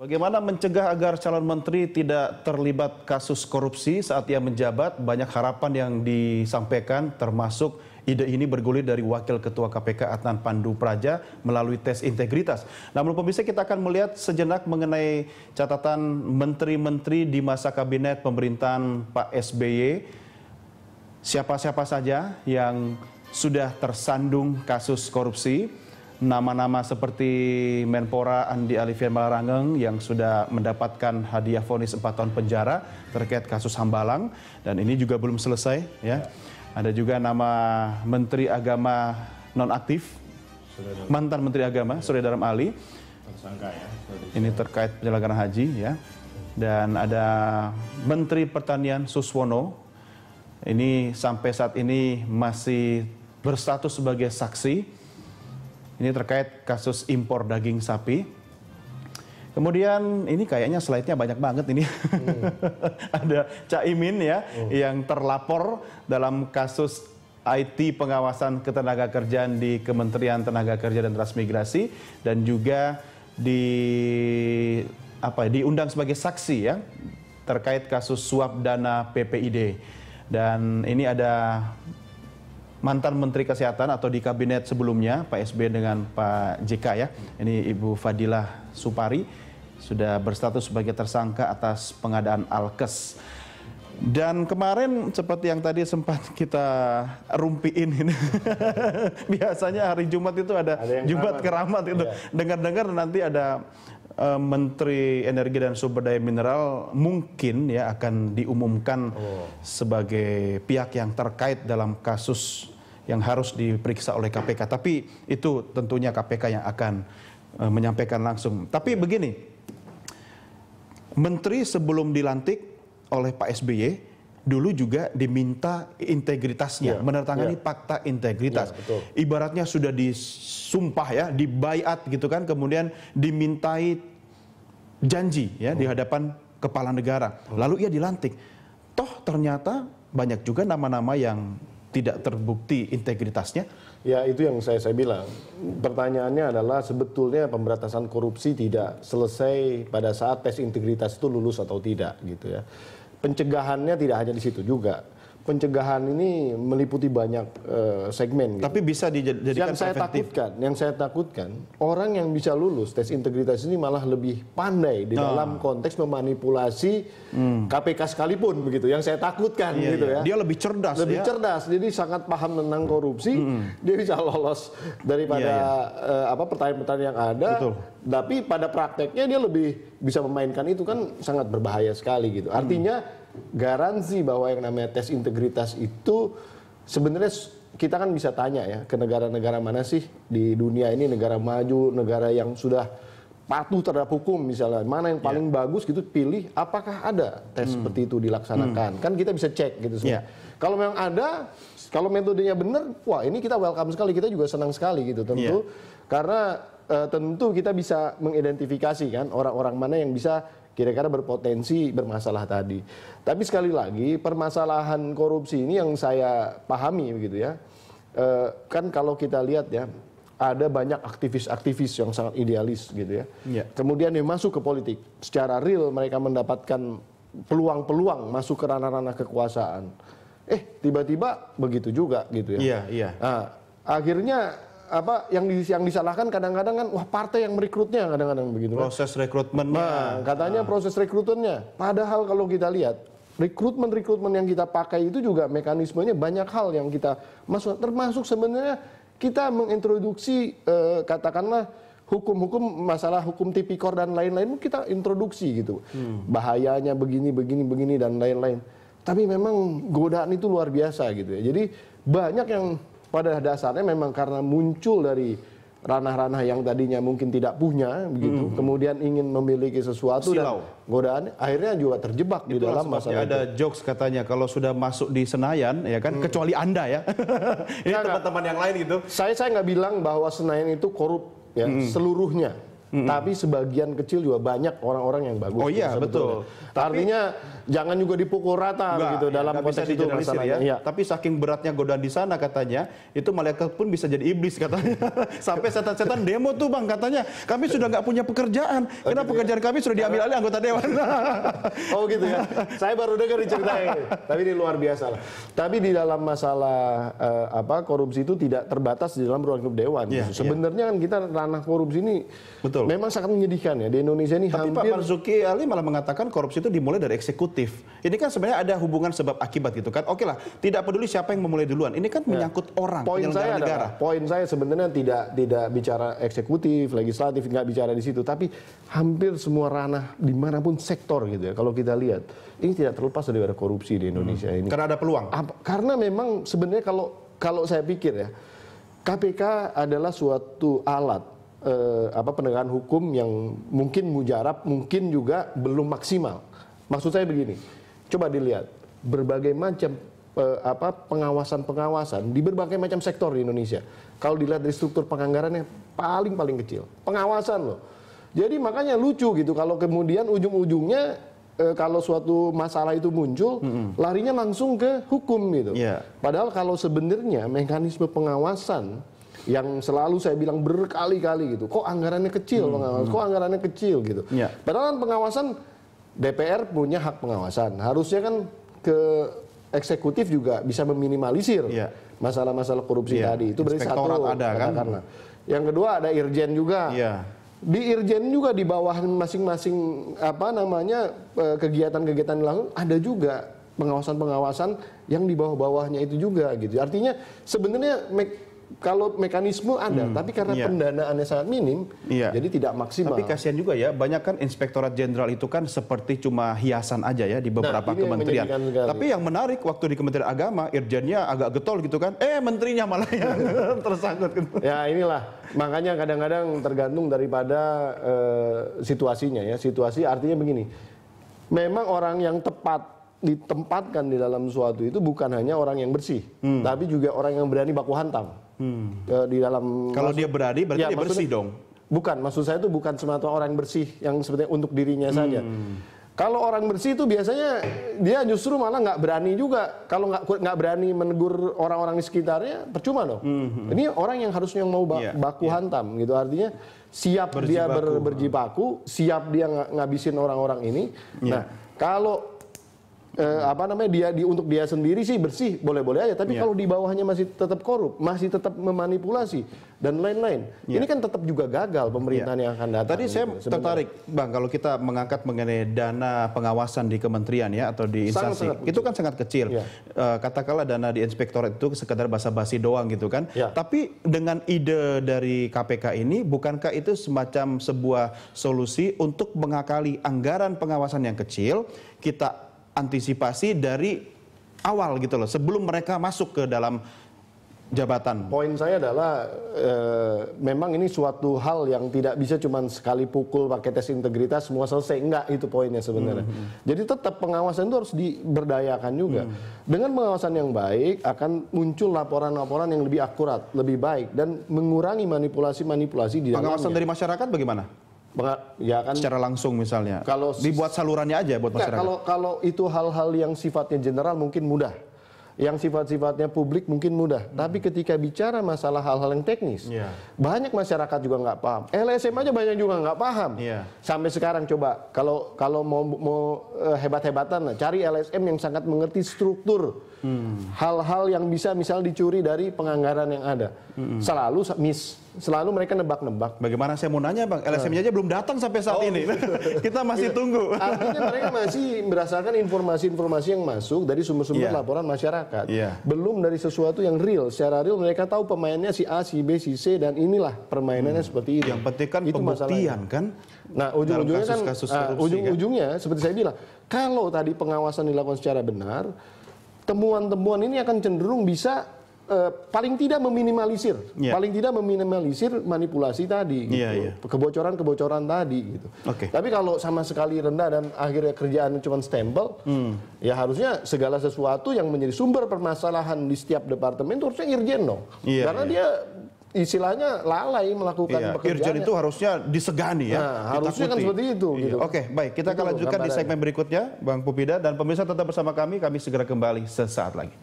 Bagaimana mencegah agar calon menteri tidak terlibat kasus korupsi saat ia menjabat? Banyak harapan yang disampaikan termasuk ide ini bergulir dari Wakil Ketua KPK Adnan Pandu Praja melalui tes integritas. Namun pemirsa kita akan melihat sejenak mengenai catatan menteri-menteri di masa kabinet pemerintahan Pak SBY. Siapa-siapa saja yang sudah tersandung kasus korupsi nama-nama seperti Menpora Andi Alifian Malarangeng yang sudah mendapatkan hadiah vonis 4 tahun penjara terkait kasus Hambalang dan ini juga belum selesai ya. Ada juga nama Menteri Agama nonaktif mantan Menteri Agama Surya Daram Ali ya. Ini terkait penyelenggaraan haji ya. Dan ada Menteri Pertanian Suswono ini sampai saat ini masih berstatus sebagai saksi ini terkait kasus impor daging sapi. Kemudian ini kayaknya slide-nya banyak banget ini. Hmm. Ada Imin ya hmm. yang terlapor dalam kasus IT pengawasan ketenaga kerjaan di Kementerian Tenaga Kerja dan Transmigrasi dan juga di apa ya, diundang sebagai saksi ya terkait kasus suap dana PPID. Dan ini ada mantan Menteri Kesehatan atau di kabinet sebelumnya Pak SB dengan Pak JK ya. Ini Ibu Fadilah Supari sudah berstatus sebagai tersangka atas pengadaan alkes. Dan kemarin seperti yang tadi sempat kita rumpiin ini. Biasanya hari Jumat itu ada, ada Jumat keramat, keramat itu. Iya. Dengar-dengar nanti ada Eh, menteri Energi dan Sumber Daya Mineral mungkin ya akan diumumkan oh. sebagai pihak yang terkait dalam kasus yang harus diperiksa oleh KPK. Tapi itu tentunya KPK yang akan uh, menyampaikan langsung. Tapi begini, menteri sebelum dilantik oleh Pak SBY dulu juga diminta integritasnya, ya, menertangani ya. fakta integritas. Ya, Ibaratnya sudah disumpah ya, dibayat gitu kan, kemudian dimintai janji ya hmm. di hadapan kepala negara. Hmm. Lalu ia dilantik. Toh ternyata banyak juga nama-nama yang tidak terbukti integritasnya. Ya itu yang saya saya bilang. Pertanyaannya adalah sebetulnya pemberantasan korupsi tidak selesai pada saat tes integritas itu lulus atau tidak gitu ya pencegahannya tidak hanya di situ juga pencegahan ini meliputi banyak uh, segmen. Gitu. Tapi bisa dijadikan yang saya preventif. takutkan, yang saya takutkan orang yang bisa lulus tes integritas ini malah lebih pandai di nah. dalam konteks memanipulasi hmm. KPK sekalipun begitu. Yang saya takutkan iya, gitu iya. ya. Dia lebih cerdas. Lebih ya. cerdas, jadi sangat paham tentang korupsi. Hmm. Dia bisa lolos daripada iya, iya. Uh, apa pertanyaan-pertanyaan yang ada. Betul. Tapi pada prakteknya dia lebih bisa memainkan itu kan sangat berbahaya sekali gitu. Artinya hmm garansi bahwa yang namanya tes integritas itu sebenarnya kita kan bisa tanya ya ke negara-negara mana sih di dunia ini negara maju, negara yang sudah patuh terhadap hukum misalnya mana yang iya. paling yeah. bagus gitu pilih apakah ada tes hmm. seperti itu dilaksanakan hmm. kan kita bisa cek gitu semua yeah. kalau memang ada kalau metodenya benar wah ini kita welcome sekali kita juga senang sekali gitu tentu yeah. karena uh, tentu kita bisa mengidentifikasi kan orang-orang mana yang bisa kira-kira berpotensi bermasalah tadi. Tapi sekali lagi permasalahan korupsi ini yang saya pahami begitu ya. E, kan kalau kita lihat ya ada banyak aktivis-aktivis yang sangat idealis gitu ya. ya. Kemudian yang masuk ke politik secara real mereka mendapatkan peluang-peluang masuk ke ranah-ranah kekuasaan. Eh tiba-tiba begitu juga gitu ya. Iya, iya. Nah, akhirnya apa yang di, yang disalahkan kadang-kadang kan wah partai yang merekrutnya kadang-kadang begitu. Kan. Proses rekrutmen, Nah, katanya nah. proses rekrutmennya Padahal kalau kita lihat rekrutmen-rekrutmen yang kita pakai itu juga mekanismenya banyak hal yang kita masuk termasuk sebenarnya kita mengintroduksi eh, katakanlah hukum-hukum masalah hukum tipikor dan lain-lain kita introduksi gitu hmm. bahayanya begini begini begini dan lain-lain tapi memang godaan itu luar biasa gitu ya jadi banyak yang pada dasarnya memang karena muncul dari ranah-ranah yang tadinya mungkin tidak punya begitu hmm. kemudian ingin memiliki sesuatu Silau. dan godaan akhirnya juga terjebak Itulah di dalam masalah ada itu. jokes katanya kalau sudah masuk di Senayan ya kan hmm. kecuali Anda ya ini teman-teman yang lain gitu saya saya nggak bilang bahwa Senayan itu korup ya hmm. seluruhnya Mm-hmm. Tapi sebagian kecil juga banyak orang-orang yang bagus. Oh gitu iya, betul. Tapi, Artinya jangan juga dipukul rata enggak, gitu ya, dalam konteks itu masalahnya. Ya. ya. Tapi saking beratnya godaan di sana katanya, itu malaikat pun bisa jadi iblis katanya. Sampai setan-setan demo tuh Bang katanya, kami sudah nggak punya pekerjaan. Oh, Kenapa gitu ya? pekerjaan kami sudah diambil alih anggota dewan. oh gitu ya. Saya baru dengar ceritanya. Tapi ini luar biasa lah. Tapi di dalam masalah eh, apa korupsi itu tidak terbatas di dalam ruang hidup dewan. Ya, Sebenarnya ya. kan kita ranah korupsi ini betul Betul. Memang sangat menyedihkan ya di Indonesia ini Tapi hampir... Pak Marzuki Ali malah mengatakan korupsi itu dimulai dari eksekutif. Ini kan sebenarnya ada hubungan sebab akibat gitu kan. Oke lah, tidak peduli siapa yang memulai duluan. Ini kan ya. menyangkut ya. orang, poin saya negara. poin saya sebenarnya tidak tidak bicara eksekutif, legislatif, nggak bicara di situ. Tapi hampir semua ranah dimanapun sektor gitu ya. Kalau kita lihat, ini tidak terlepas dari ada korupsi di Indonesia hmm. ini. Karena ada peluang. Apa, karena memang sebenarnya kalau kalau saya pikir ya, KPK adalah suatu alat eh, apa penegakan hukum yang mungkin mujarab, mungkin juga belum maksimal. Maksud saya begini, coba dilihat berbagai macam eh, apa pengawasan-pengawasan di berbagai macam sektor di Indonesia. Kalau dilihat dari struktur penganggarannya paling paling kecil, pengawasan loh. Jadi makanya lucu gitu kalau kemudian ujung-ujungnya eh, kalau suatu masalah itu muncul, mm -hmm. larinya langsung ke hukum gitu. Yeah. Padahal kalau sebenarnya mekanisme pengawasan yang selalu saya bilang berkali-kali gitu. Kok anggarannya kecil, hmm, hmm. kok anggarannya kecil gitu. Ya. Padahal pengawasan DPR punya hak pengawasan. Harusnya kan ke eksekutif juga bisa meminimalisir ya. masalah-masalah korupsi ya. tadi. Itu berarti satu ada kan. Karena. Yang kedua ada irjen juga. Ya. Di irjen juga di bawah masing-masing apa namanya e, kegiatan-kegiatan langsung ada juga pengawasan-pengawasan yang di bawah-bawahnya itu juga gitu. Artinya sebenarnya kalau mekanisme ada, hmm, tapi karena iya. pendanaannya sangat minim, iya. jadi tidak maksimal. Tapi kasihan juga ya, banyak kan inspektorat jenderal itu kan seperti cuma hiasan aja ya di beberapa nah, iya, kementerian. Yang tapi yang menarik waktu di Kementerian Agama, irjennya agak getol gitu kan, eh menterinya malah yang tersangkut. Gitu. Ya inilah, makanya kadang-kadang tergantung daripada uh, situasinya ya. Situasi artinya begini, memang orang yang tepat ditempatkan di dalam suatu itu bukan hanya orang yang bersih, hmm. tapi juga orang yang berani baku hantam hmm. Eh, di dalam kalau dia berani berarti ya, dia bersih dong bukan maksud saya itu bukan semata orang bersih yang sebetulnya untuk dirinya hmm. saja kalau orang bersih itu biasanya dia justru malah nggak berani juga kalau nggak nggak berani menegur orang-orang di sekitarnya percuma dong hmm. ini orang yang harusnya yang mau ba yeah. baku yeah. hantam gitu artinya siap berjibaku. dia ber, berjibaku siap dia ng ngabisin orang-orang ini yeah. nah kalau eh, hmm. apa namanya dia di untuk dia sendiri sih bersih boleh-boleh aja tapi yeah. kalau di bawahnya masih tetap korup masih tetap memanipulasi dan lain-lain yeah. ini kan tetap juga gagal pemerintahan yeah. yang akan datang tadi saya gitu, sebenarnya. tertarik bang kalau kita mengangkat mengenai dana pengawasan di kementerian ya atau di instansi sangat, sangat itu kan sangat kecil yeah. Ya. uh, katakanlah dana di inspektorat itu sekedar basa-basi doang gitu kan yeah. tapi dengan ide dari KPK ini bukankah itu semacam sebuah solusi untuk mengakali anggaran pengawasan yang kecil kita antisipasi dari awal gitu loh, sebelum mereka masuk ke dalam jabatan. Poin saya adalah e, memang ini suatu hal yang tidak bisa cuma sekali pukul pakai tes integritas semua selesai enggak itu poinnya sebenarnya. Mm -hmm. Jadi tetap pengawasan itu harus diberdayakan juga. Mm. Dengan pengawasan yang baik akan muncul laporan-laporan yang lebih akurat, lebih baik dan mengurangi manipulasi-manipulasi di dalamnya. Pengawasan dari masyarakat bagaimana? ya kan secara langsung misalnya kalau dibuat salurannya aja buat masyarakat kalau kalau itu hal-hal yang sifatnya general mungkin mudah yang sifat-sifatnya publik mungkin mudah hmm. tapi ketika bicara masalah hal-hal yang teknis yeah. banyak masyarakat juga nggak paham eh, LSM aja banyak juga nggak paham yeah. sampai sekarang coba kalau kalau mau mau eh, hebat-hebatan cari LSM yang sangat mengerti struktur hal-hal hmm. yang bisa misal dicuri dari penganggaran yang ada. Hmm. Selalu miss, selalu mereka nebak-nebak. Bagaimana saya mau nanya bang, LSM-nya aja belum datang sampai saat oh, ini. Kita masih iya. tunggu. Artinya mereka masih berdasarkan informasi-informasi yang masuk dari sumber-sumber yeah. laporan masyarakat. Yeah. Belum dari sesuatu yang real. Secara real mereka tahu pemainnya si A, si B, si C dan inilah permainannya hmm. seperti ini. Yang penting kan itu pembuktian masalahnya. kan. Nah ujung-ujungnya kan, uh, ujung-ujungnya seperti saya bilang, kalau tadi pengawasan dilakukan secara benar temuan-temuan ini akan cenderung bisa uh, paling tidak meminimalisir, yeah. paling tidak meminimalisir manipulasi tadi, iya, gitu. yeah, yeah. kebocoran-kebocoran tadi gitu. Okay. Tapi kalau sama sekali rendah dan akhirnya kerjaan cuma stempel, mm. ya harusnya segala sesuatu yang menjadi sumber permasalahan di setiap departemen itu harusnya irjen dong, yeah, karena yeah. dia istilahnya lalai melakukan iya, pekerjaan. itu harusnya disegani ya. Nah, harusnya kan seperti itu. Iya. Gitu. Oke, baik. Kita akan lanjutkan di segmen berikutnya, Bang Pupida. Dan pemirsa tetap bersama kami, kami segera kembali sesaat lagi.